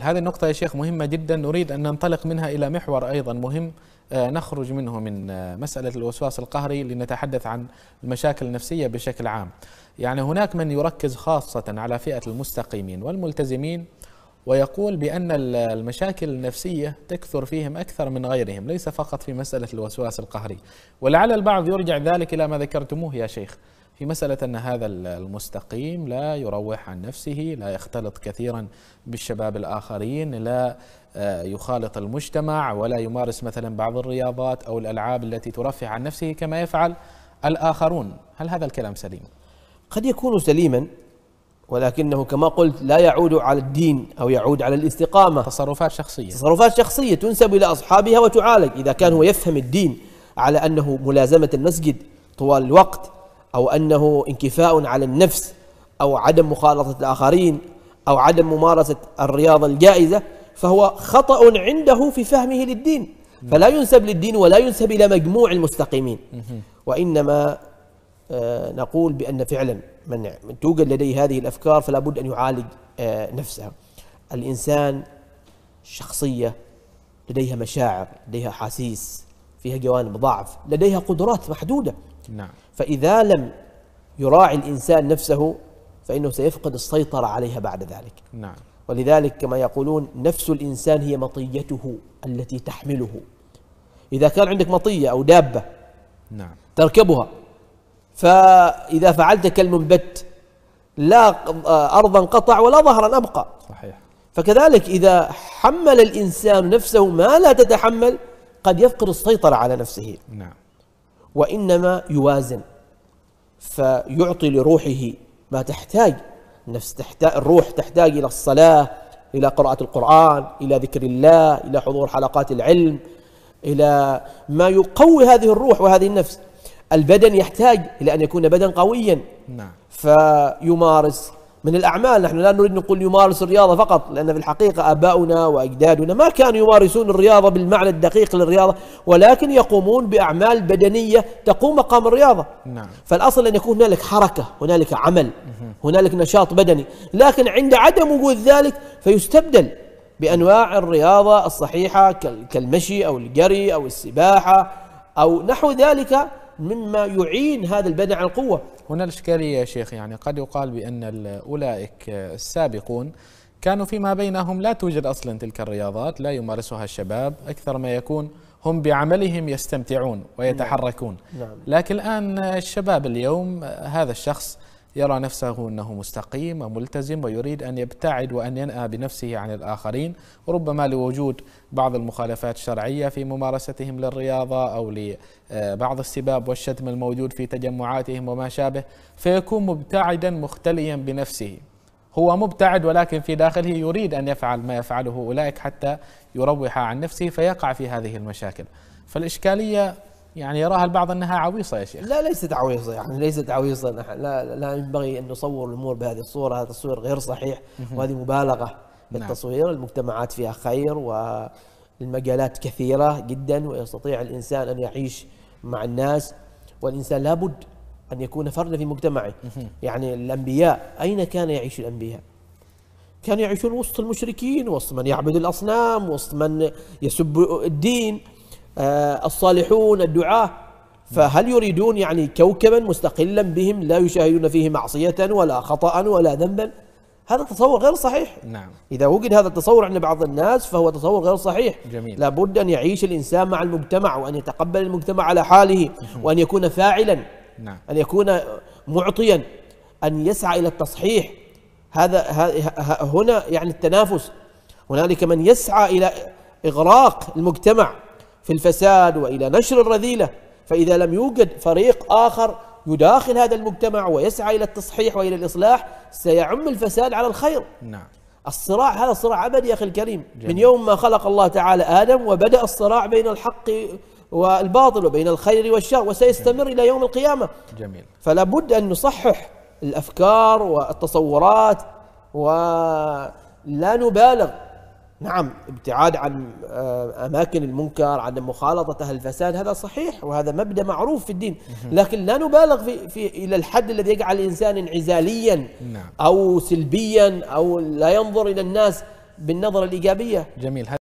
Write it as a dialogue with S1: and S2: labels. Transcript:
S1: هذه النقطة يا شيخ مهمة جدا نريد أن ننطلق منها إلى محور أيضا مهم آه، نخرج منه من آه، مسألة الوسواس القهري لنتحدث عن المشاكل النفسية بشكل عام يعني هناك من يركز خاصة على فئة المستقيمين والملتزمين ويقول بأن المشاكل النفسية تكثر فيهم أكثر من غيرهم ليس فقط في مسألة الوسواس القهري ولعل البعض يرجع ذلك إلى ما ذكرتموه يا شيخ في مسألة أن هذا المستقيم لا يروح عن نفسه لا يختلط كثيرا بالشباب الآخرين لا آه، يخالط المجتمع ولا يمارس مثلا بعض الرياضات أو الألعاب التي ترفع عن نفسه كما يفعل الآخرون هل هذا الكلام سليم؟ قد يكون سليما ولكنه كما قلت لا يعود على الدين او يعود على
S2: الاستقامه تصرفات شخصيه تصرفات شخصيه تنسب الى اصحابها وتعالج اذا كان هو يفهم الدين على انه ملازمه المسجد طوال الوقت أو أنه انكفاء على النفس أو عدم مخالطة الآخرين أو عدم ممارسة الرياضة الجائزة فهو خطأ عنده في فهمه للدين فلا ينسب للدين ولا ينسب إلى مجموع المستقيمين وإنما آه، نقول بأن فعلا من توجد لديه هذه الأفكار فلا بد أن يعالج آه، نفسها الإنسان شخصية لديها مشاعر لديها حاسيس فيها جوانب ضعف لديها قدرات محدودة نعم فإذا لم يراعي الإنسان نفسه فإنه سيفقد السيطرة عليها بعد ذلك نعم ولذلك كما يقولون نفس الإنسان هي مطيته التي تحمله إذا كان عندك مطية أو دابة نعم تركبها فإذا فعلت كالمنبت لا أرضا قطع ولا ظهرا أبقى صحيح فكذلك إذا حمل الإنسان نفسه ما لا تتحمل قد يفقد السيطرة على نفسه نعم وإنما يوازن فيعطي لروحه ما تحتاج نفس تحتاج الروح تحتاج إلى الصلاة إلى قراءة القرآن إلى ذكر الله إلى حضور حلقات العلم إلى ما يقوي هذه الروح وهذه النفس البدن يحتاج إلى أن يكون بدن قويا نعم. فيمارس من الأعمال نحن لا نريد نقول يمارس الرياضة فقط لأن في الحقيقة أباؤنا وأجدادنا ما كانوا يمارسون الرياضة بالمعنى الدقيق للرياضة ولكن يقومون بأعمال بدنية تقوم مقام الرياضة نعم. فالأصل أن يكون هنالك حركة هنالك عمل هنالك نشاط بدني لكن عند عدم وجود ذلك فيستبدل بأنواع الرياضة الصحيحة كالمشي أو الجري أو السباحة
S1: أو نحو ذلك مما يعين هذا البدن على القوة هنا الإشكالية يا شيخ يعني قد يقال بأن أولئك السابقون كانوا فيما بينهم لا توجد أصلا تلك الرياضات لا يمارسها الشباب أكثر ما يكون هم بعملهم يستمتعون ويتحركون نعم. نعم. لكن الآن الشباب اليوم هذا الشخص يرى نفسه أنه مستقيم وملتزم ويريد أن يبتعد وأن ينأى بنفسه عن الآخرين ربما لوجود بعض المخالفات الشرعية في ممارستهم للرياضة أو لبعض السباب والشتم الموجود في تجمعاتهم وما شابه فيكون مبتعدا مختليا بنفسه هو مبتعد ولكن في داخله يريد أن يفعل ما يفعله أولئك حتى يروح عن نفسه فيقع في هذه المشاكل فالإشكالية يعني يراها البعض انها عويصه يا شيخ لا ليست عويصه يعني ليست عويصه لا لا
S2: ينبغي ان نصور الامور بهذه الصوره هذا التصوير غير صحيح وهذه مبالغه بالتصوير نعم. المجتمعات فيها خير والمجالات كثيره جدا ويستطيع الانسان ان يعيش مع الناس والانسان لابد ان يكون فردا في مجتمعه يعني الانبياء اين كان يعيش الانبياء؟ كانوا يعيشون وسط المشركين وسط من يعبد الاصنام وسط من يسب الدين آه، الصالحون الدعاة فهل يريدون يعني كوكبا مستقلا بهم لا يشاهدون فيه معصية ولا خطأ ولا ذنبا هذا تصور غير صحيح نعم إذا وجد هذا التصور عند بعض الناس فهو تصور غير صحيح جميل لابد أن يعيش الإنسان مع المجتمع وأن يتقبل المجتمع على حاله نعم. وأن يكون فاعلا نعم أن يكون معطيا أن يسعى إلى التصحيح هذا هنا يعني التنافس هنالك من يسعى إلى إغراق المجتمع في الفساد وإلى نشر الرذيلة فإذا لم يوجد فريق آخر يداخل هذا المجتمع ويسعى إلى التصحيح وإلى الإصلاح سيعم الفساد على الخير نعم الصراع هذا صراع أبدي يا أخي الكريم جميل. من يوم ما خلق الله تعالى آدم وبدأ الصراع بين الحق والباطل وبين الخير والشر وسيستمر جميل. إلى يوم القيامة جميل فلا بد أن نصحح الأفكار والتصورات ولا نبالغ نعم ابتعاد عن آه، أماكن المنكر عن مخالطة أهل الفساد هذا صحيح وهذا مبدأ معروف في الدين لكن لا نبالغ في, في إلى الحد الذي يجعل الإنسان انعزاليا نعم. أو سلبيا أو لا ينظر إلى الناس بالنظرة الإيجابية جميل